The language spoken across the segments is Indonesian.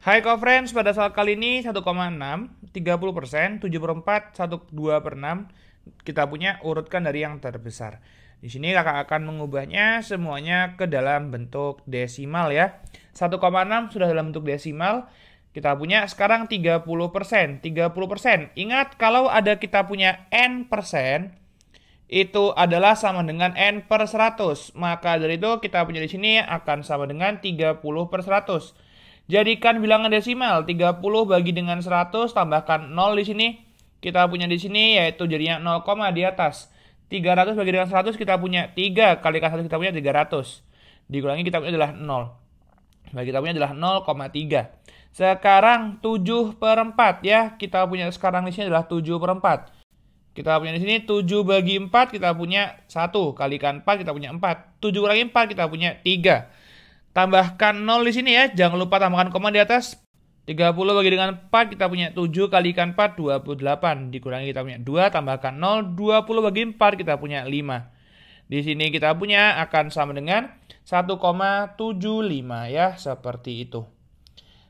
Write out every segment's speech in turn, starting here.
Hai co-friends, pada soal kali ini 1,6, 30%, 7 per 4, 2 per 6, kita punya urutkan dari yang terbesar. Di sini kakak akan mengubahnya semuanya ke dalam bentuk desimal ya. 1,6 sudah dalam bentuk desimal, kita punya sekarang 30%, 30%. Ingat kalau ada kita punya n persen, itu adalah sama dengan n per 100. Maka dari itu kita punya di sini akan sama dengan 30 per 100. Jadikan bilangan desimal 30 bagi dengan 100 tambahkan 0 di sini. Kita punya di sini yaitu jadinya 0, di atas. 300 bagi dengan 100 kita punya 3 kali 1 kita punya 300. Dikurangi kita punya adalah 0. Bagi kita punya adalah 0,3. Sekarang 7 per 4 ya. Kita punya sekarang di sini adalah 7 per 4. Kita punya di sini 7 bagi 4 kita punya 1. Kalikan 4 kita punya 4. 7 kurangi 4 kita punya 3. Tambahkan 0 di sini ya, jangan lupa tambahkan koma di atas. 30 bagi dengan 4, kita punya 7 kali ikan 4, 28. Dikurangi kita punya 2, tambahkan 0, 20 bagi 4, kita punya 5. Di sini kita punya akan sama dengan 1,75 ya, seperti itu.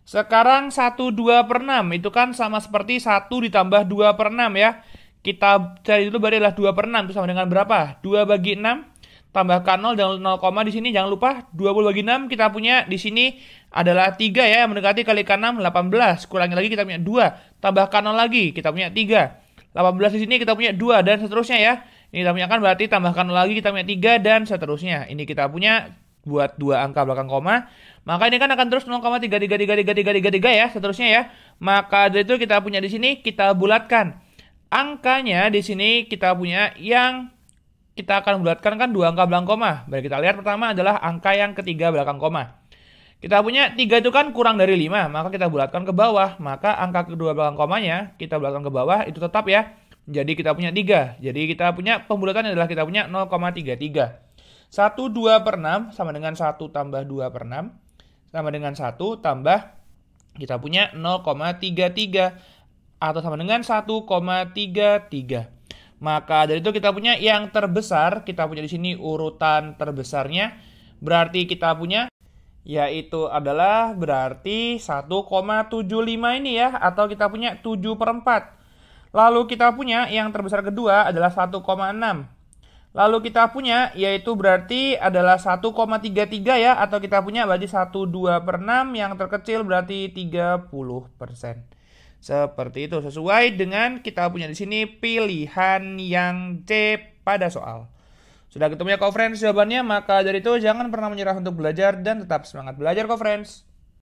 Sekarang 12 per 6, itu kan sama seperti 1 ditambah 2 per 6 ya. Kita cari dulu berarti adalah 2 per 6, itu sama dengan berapa? 2 bagi 6, tambahkan 0 dan 0, di sini jangan lupa 20 bagi 6 kita punya di sini adalah 3 ya yang mendekati kali ke 6 18 kurangi lagi kita punya 2 tambahkan 0 lagi kita punya 3 18 di sini kita punya 2 dan seterusnya ya ini kita punya kan berarti tambahkan 0 lagi kita punya 3 dan seterusnya ini kita punya buat dua angka belakang koma maka ini kan akan terus 3 ya seterusnya ya maka dari itu kita punya di sini kita bulatkan angkanya di sini kita punya yang kita akan bulatkan kan dua angka belakang koma. Mari kita lihat pertama adalah angka yang ketiga belakang koma. Kita punya 3 itu kan kurang dari 5, maka kita bulatkan ke bawah. Maka angka kedua belakang komanya kita bulatkan ke bawah itu tetap ya. Jadi kita punya 3. Jadi kita punya pembulatan adalah kita punya 0,33. 1 2 per 6 sama dengan 1 tambah 2 per 6 sama dengan 1 tambah kita punya 0,33 atau sama dengan 1,33. Maka dari itu kita punya yang terbesar, kita punya di sini urutan terbesarnya. Berarti kita punya yaitu adalah berarti 1,75 ini ya atau kita punya 7 per 4. Lalu kita punya yang terbesar kedua adalah 1,6. Lalu kita punya yaitu berarti adalah 1,33 ya atau kita punya berarti 12 per 6 yang terkecil berarti 30 persen. Seperti itu sesuai dengan kita punya di sini pilihan yang C pada soal. Sudah ketemu ya co-friends jawabannya, maka dari itu jangan pernah menyerah untuk belajar dan tetap semangat belajar co-friends.